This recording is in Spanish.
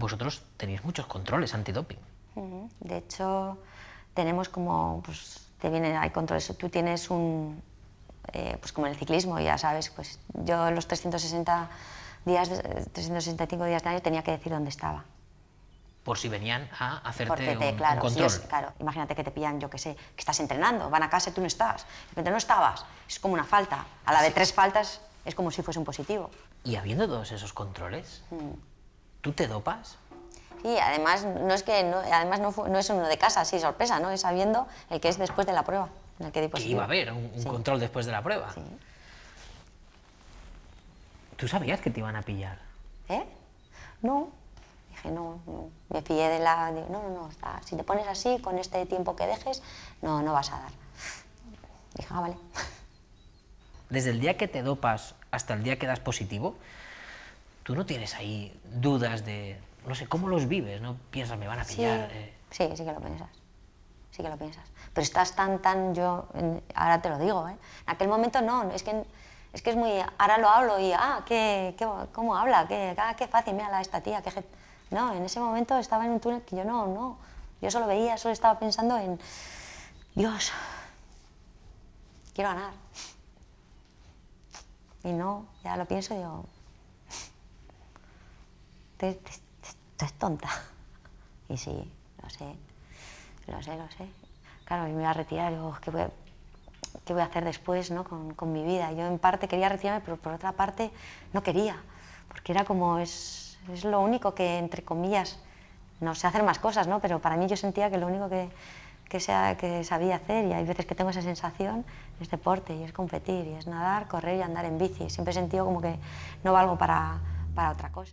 vosotros tenéis muchos controles antidoping. De hecho, tenemos como, pues, te vienen, hay controles. Tú tienes un, eh, pues como en el ciclismo, ya sabes, pues yo los 360 días, 365 días de año tenía que decir dónde estaba. Por si venían a hacerte un, control. claro, imagínate que te pillan, yo que sé, que estás entrenando, van a casa y tú no estás. De repente no estabas, es como una falta. A la de tres faltas es como si fuese un positivo. Y habiendo todos esos controles, mm. ¿Tú te dopas? Sí, además no es que no, además no, es uno de casa, sí, sorpresa, ¿no? Es sabiendo el que es después de la prueba. En el que, iba a haber un, control después de la prueba. Sí. ¿Tú sabías que te iban a pillar? ¿Eh? No. Dije, no, me pillé de la... no, no, no, está, si te pones así, con este tiempo que dejes, no, no vas a dar. Dije, ah, vale. Desde el día que te dopas hasta el día que das positivo, tú no tienes ahí dudas de, no sé, ¿cómo los vives? ¿No piensas, me van a pillar? Eh. Sí, sí, que lo piensas. Sí que lo piensas. Pero estás tan, tan, yo, ahora te lo digo, ¿eh? En aquel momento no, es que es, que es muy, ahora lo hablo y, ah, qué, qué cómo habla, qué, ah, qué fácil, mira esta tía, qué... No, en ese momento estaba en un túnel que yo no, no, yo solo veía, solo estaba pensando en, Dios, quiero ganar. Y no, ya lo pienso y digo, esto es tonta. Y sí, lo sé, lo sé, lo sé. Claro, me voy a retirar, digo, ¿qué voy a, qué voy a hacer después ¿no? con, mi vida? Yo en parte quería retirarme, pero por otra parte no quería, porque era como, es, lo único que, entre comillas, no sé hacer más cosas, ¿no? pero para mí yo sentía que lo único que, sea, que sabía hacer, y hay veces que tengo esa sensación, es deporte, y es competir, y es nadar, correr y andar en bici. Siempre he sentido como que no valgo para otra cosa.